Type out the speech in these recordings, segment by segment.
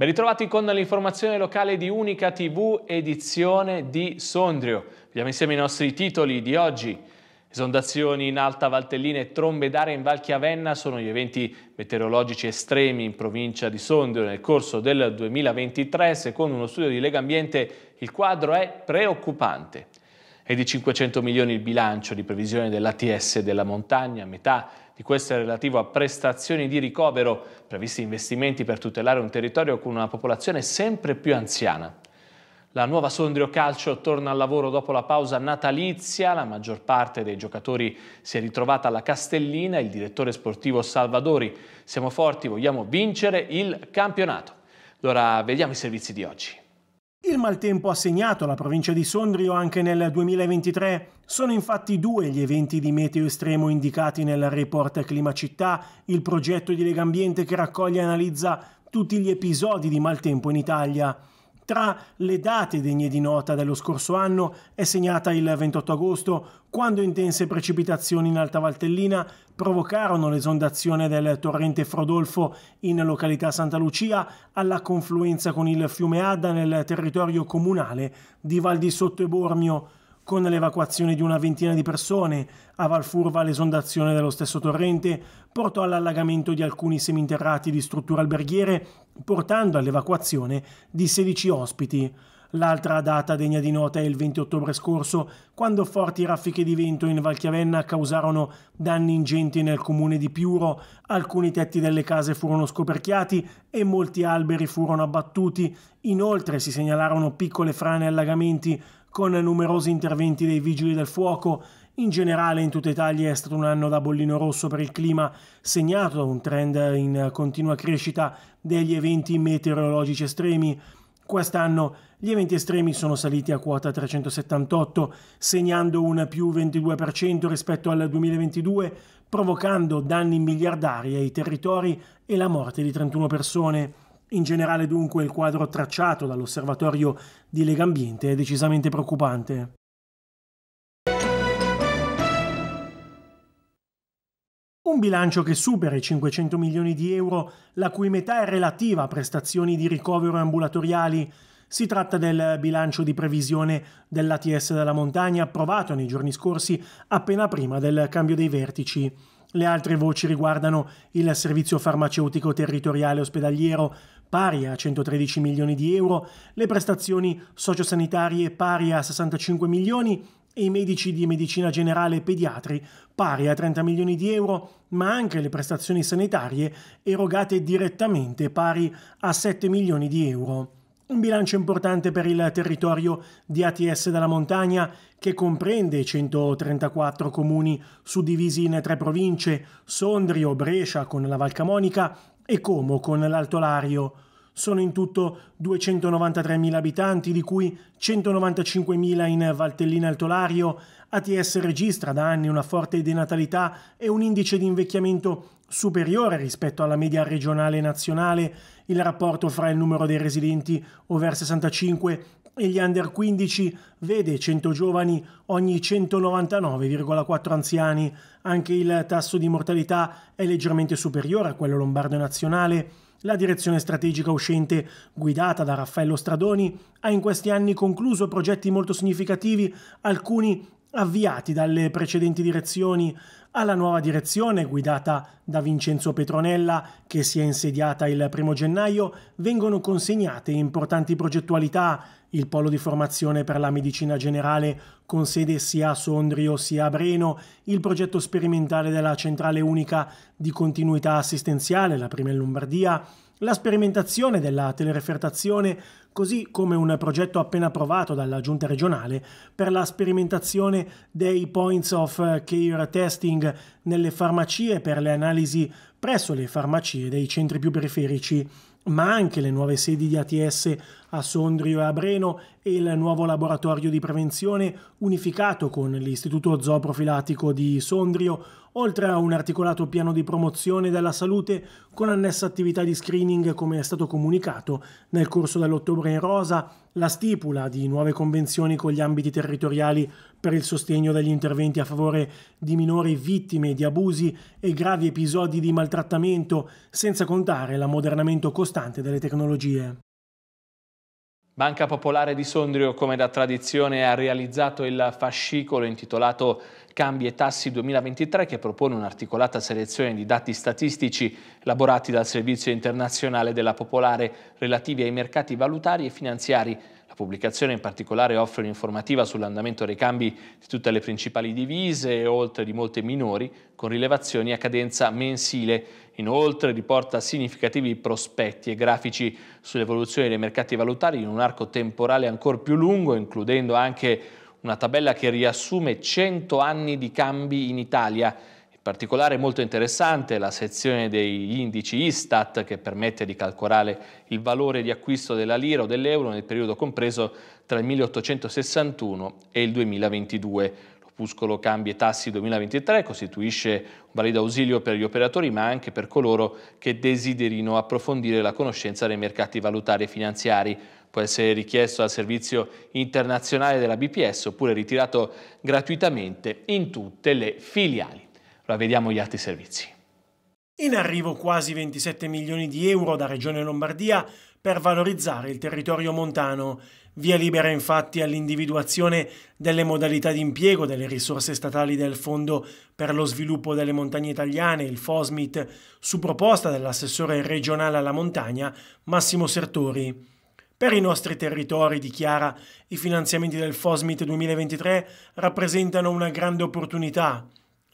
Ben ritrovati con l'informazione locale di Unica TV, edizione di Sondrio. Vediamo insieme i nostri titoli di oggi. Esondazioni in Alta Valtellina e trombe d'aria in Valchiavenna sono gli eventi meteorologici estremi in provincia di Sondrio nel corso del 2023. Secondo uno studio di Lega Ambiente il quadro è preoccupante. È di 500 milioni il bilancio di previsione dell'ATS della montagna, metà di questo è relativo a prestazioni di ricovero, previsti investimenti per tutelare un territorio con una popolazione sempre più anziana. La nuova Sondrio Calcio torna al lavoro dopo la pausa natalizia, la maggior parte dei giocatori si è ritrovata alla Castellina, il direttore sportivo Salvadori. Siamo forti, vogliamo vincere il campionato. Allora vediamo i servizi di oggi. Il maltempo ha segnato la provincia di Sondrio anche nel 2023. Sono infatti due gli eventi di meteo estremo indicati nel report Clima Città, il progetto di Legambiente che raccoglie e analizza tutti gli episodi di maltempo in Italia. Tra le date degne di nota dello scorso anno è segnata il 28 agosto, quando intense precipitazioni in Alta Valtellina provocarono l'esondazione del torrente Frodolfo in località Santa Lucia alla confluenza con il fiume Adda nel territorio comunale di Val di Sotto e Bormio con l'evacuazione di una ventina di persone, a Valfurva l'esondazione dello stesso torrente portò all'allagamento di alcuni seminterrati di strutture alberghiere, portando all'evacuazione di 16 ospiti. L'altra data degna di nota è il 20 ottobre scorso, quando forti raffiche di vento in Valchiavenna causarono danni ingenti nel comune di Piuro, alcuni tetti delle case furono scoperchiati e molti alberi furono abbattuti, inoltre si segnalarono piccole frane e allagamenti con numerosi interventi dei vigili del fuoco. In generale in tutta Italia è stato un anno da bollino rosso per il clima, segnato da un trend in continua crescita degli eventi meteorologici estremi. Quest'anno gli eventi estremi sono saliti a quota 378, segnando un più 22% rispetto al 2022, provocando danni miliardari ai territori e la morte di 31 persone. In generale dunque il quadro tracciato dall'osservatorio di Legambiente è decisamente preoccupante. Un bilancio che supera i 500 milioni di euro, la cui metà è relativa a prestazioni di ricovero ambulatoriali. Si tratta del bilancio di previsione dell'ATS della montagna approvato nei giorni scorsi appena prima del cambio dei vertici. Le altre voci riguardano il servizio farmaceutico territoriale ospedaliero pari a 113 milioni di euro, le prestazioni sociosanitarie pari a 65 milioni e i medici di medicina generale e pediatri pari a 30 milioni di euro, ma anche le prestazioni sanitarie erogate direttamente pari a 7 milioni di euro. Un bilancio importante per il territorio di ATS della montagna che comprende 134 comuni suddivisi in tre province, Sondrio, Brescia con la Valcamonica e Como con l'Altolario. Sono in tutto 293.000 abitanti, di cui 195.000 in Valtellina Altolario. ATS registra da anni una forte denatalità e un indice di invecchiamento superiore rispetto alla media regionale e nazionale. Il rapporto fra il numero dei residenti over 65 e gli under 15 vede 100 giovani ogni 199,4 anziani. Anche il tasso di mortalità è leggermente superiore a quello lombardo nazionale. La direzione strategica uscente, guidata da Raffaello Stradoni, ha in questi anni concluso progetti molto significativi, alcuni avviati dalle precedenti direzioni alla nuova direzione guidata da Vincenzo Petronella, che si è insediata il primo gennaio, vengono consegnate importanti progettualità, il polo di formazione per la medicina generale con sede sia a Sondrio sia a Breno, il progetto sperimentale della centrale unica di continuità assistenziale, la prima in Lombardia, la sperimentazione della telerefertazione, così come un progetto appena approvato dalla Giunta regionale per la sperimentazione dei points of care testing nelle farmacie per le analisi presso le farmacie dei centri più periferici ma anche le nuove sedi di ATS a Sondrio e a Breno e il nuovo laboratorio di prevenzione unificato con l'Istituto Zooprofilattico di Sondrio, oltre a un articolato piano di promozione della salute con annessa attività di screening come è stato comunicato nel corso dell'ottobre in rosa, la stipula di nuove convenzioni con gli ambiti territoriali per il sostegno degli interventi a favore di minori vittime di abusi e gravi episodi di maltrattamento, senza contare l'ammodernamento costante importante delle tecnologie. Banca Popolare di Sondrio, come da tradizione, ha realizzato il fascicolo intitolato Cambi e Tassi 2023 che propone un'articolata selezione di dati statistici elaborati dal Servizio Internazionale della Popolare relativi ai mercati valutari e finanziari pubblicazione in particolare offre un'informativa sull'andamento dei cambi di tutte le principali divise, oltre di molte minori, con rilevazioni a cadenza mensile. Inoltre riporta significativi prospetti e grafici sull'evoluzione dei mercati valutari in un arco temporale ancora più lungo, includendo anche una tabella che riassume 100 anni di cambi in Italia in particolare è molto interessante la sezione degli indici Istat che permette di calcolare il valore di acquisto della lira o dell'euro nel periodo compreso tra il 1861 e il 2022. L'opuscolo Cambi e Tassi 2023 costituisce un valido ausilio per gli operatori ma anche per coloro che desiderino approfondire la conoscenza dei mercati valutari e finanziari può essere richiesto al servizio internazionale della BPS oppure ritirato gratuitamente in tutte le filiali. La vediamo gli altri servizi. In arrivo quasi 27 milioni di euro da Regione Lombardia per valorizzare il territorio montano. Via libera infatti all'individuazione delle modalità di impiego delle risorse statali del Fondo per lo sviluppo delle montagne italiane, il FOSMIT, su proposta dell'assessore regionale alla montagna Massimo Sertori. Per i nostri territori, dichiara, i finanziamenti del FOSMIT 2023 rappresentano una grande opportunità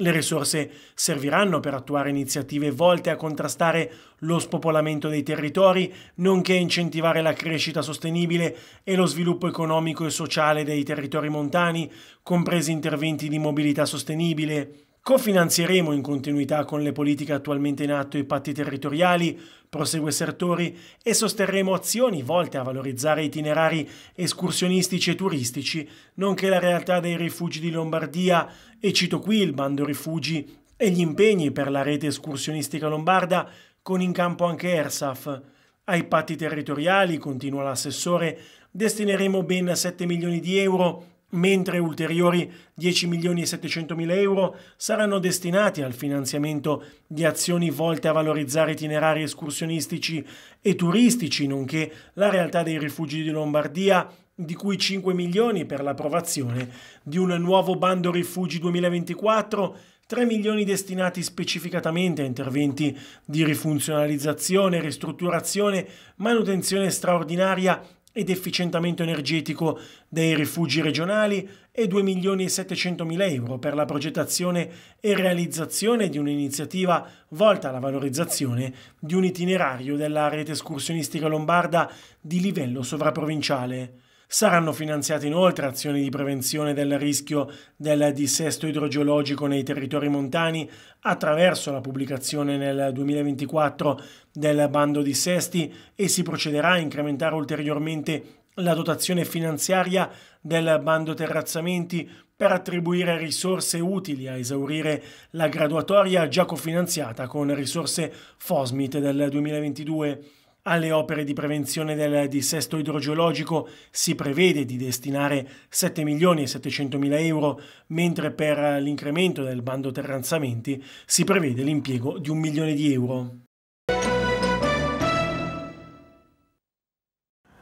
le risorse serviranno per attuare iniziative volte a contrastare lo spopolamento dei territori, nonché incentivare la crescita sostenibile e lo sviluppo economico e sociale dei territori montani, compresi interventi di mobilità sostenibile, Cofinanzieremo in continuità con le politiche attualmente in atto i patti territoriali, prosegue Sertori, e sosterremo azioni volte a valorizzare itinerari escursionistici e turistici, nonché la realtà dei rifugi di Lombardia e cito qui il bando rifugi e gli impegni per la rete escursionistica lombarda con in campo anche ERSAF. Ai patti territoriali, continua l'assessore, destineremo ben 7 milioni di euro mentre ulteriori 10 milioni e 700 mila euro saranno destinati al finanziamento di azioni volte a valorizzare itinerari escursionistici e turistici, nonché la realtà dei rifugi di Lombardia di cui 5 milioni per l'approvazione di un nuovo bando rifugi 2024, 3 milioni destinati specificatamente a interventi di rifunzionalizzazione, ristrutturazione, manutenzione straordinaria ed efficientamento energetico dei rifugi regionali e 2 milioni e 700 mila euro per la progettazione e realizzazione di un'iniziativa volta alla valorizzazione di un itinerario della rete escursionistica lombarda di livello sovraprovinciale. Saranno finanziate inoltre azioni di prevenzione del rischio del dissesto idrogeologico nei territori montani attraverso la pubblicazione nel 2024 del bando dissesti e si procederà a incrementare ulteriormente la dotazione finanziaria del bando terrazzamenti per attribuire risorse utili a esaurire la graduatoria già cofinanziata con risorse FOSMIT del 2022. Alle opere di prevenzione del dissesto idrogeologico si prevede di destinare 7 milioni e 700 mila euro, mentre per l'incremento del bando terranzamenti si prevede l'impiego di un milione di euro.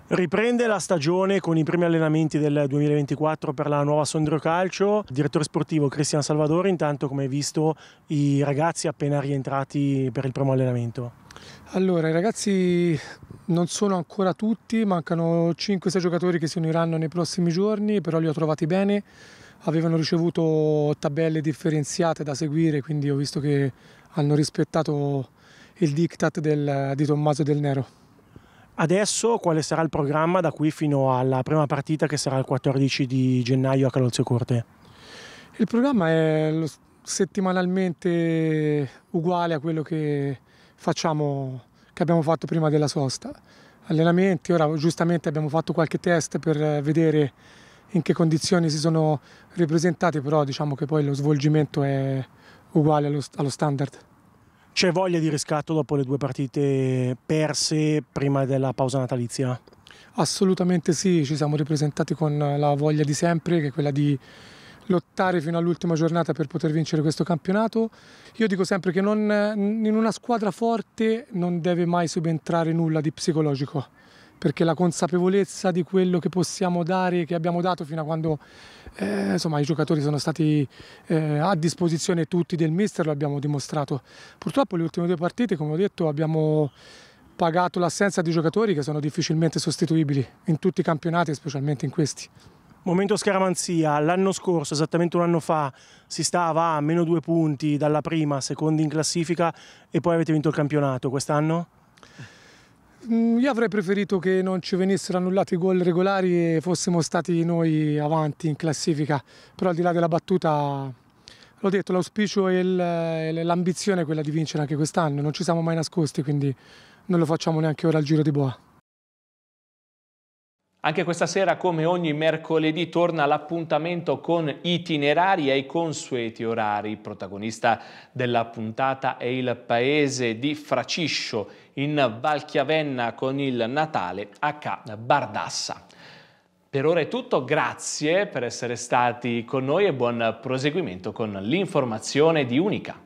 Riprende la stagione con i primi allenamenti del 2024 per la nuova Sondrio Calcio. direttore sportivo Cristian Salvadori, intanto come hai visto i ragazzi appena rientrati per il primo allenamento. Allora, i ragazzi non sono ancora tutti, mancano 5-6 giocatori che si uniranno nei prossimi giorni, però li ho trovati bene, avevano ricevuto tabelle differenziate da seguire, quindi ho visto che hanno rispettato il diktat del, di Tommaso Del Nero. Adesso quale sarà il programma da qui fino alla prima partita che sarà il 14 di gennaio a Calolzio Corte? Il programma è settimanalmente uguale a quello che facciamo, che abbiamo fatto prima della sosta. Allenamenti, ora giustamente abbiamo fatto qualche test per eh, vedere in che condizioni si sono ripresentate, però diciamo che poi lo svolgimento è uguale allo, allo standard. C'è voglia di riscatto dopo le due partite perse prima della pausa natalizia? Assolutamente sì, ci siamo ripresentati con la voglia di sempre, che è quella di lottare fino all'ultima giornata per poter vincere questo campionato. Io dico sempre che non, in una squadra forte non deve mai subentrare nulla di psicologico, perché la consapevolezza di quello che possiamo dare, che abbiamo dato fino a quando eh, insomma, i giocatori sono stati eh, a disposizione tutti del mister, lo abbiamo dimostrato. Purtroppo le ultime due partite, come ho detto, abbiamo pagato l'assenza di giocatori che sono difficilmente sostituibili in tutti i campionati, specialmente in questi. Momento scaramanzia, l'anno scorso, esattamente un anno fa, si stava a meno due punti dalla prima, secondi in classifica e poi avete vinto il campionato. Quest'anno? Mm, io avrei preferito che non ci venissero annullati i gol regolari e fossimo stati noi avanti in classifica, però al di là della battuta, l'ho detto, l'auspicio e l'ambizione è quella di vincere anche quest'anno, non ci siamo mai nascosti, quindi non lo facciamo neanche ora al giro di Boa. Anche questa sera, come ogni mercoledì, torna l'appuntamento con itinerari ai consueti orari. Il protagonista della puntata è il paese di Fraciscio, in Valchiavenna, con il Natale a Ca Bardassa. Per ora è tutto, grazie per essere stati con noi e buon proseguimento con l'informazione di Unica.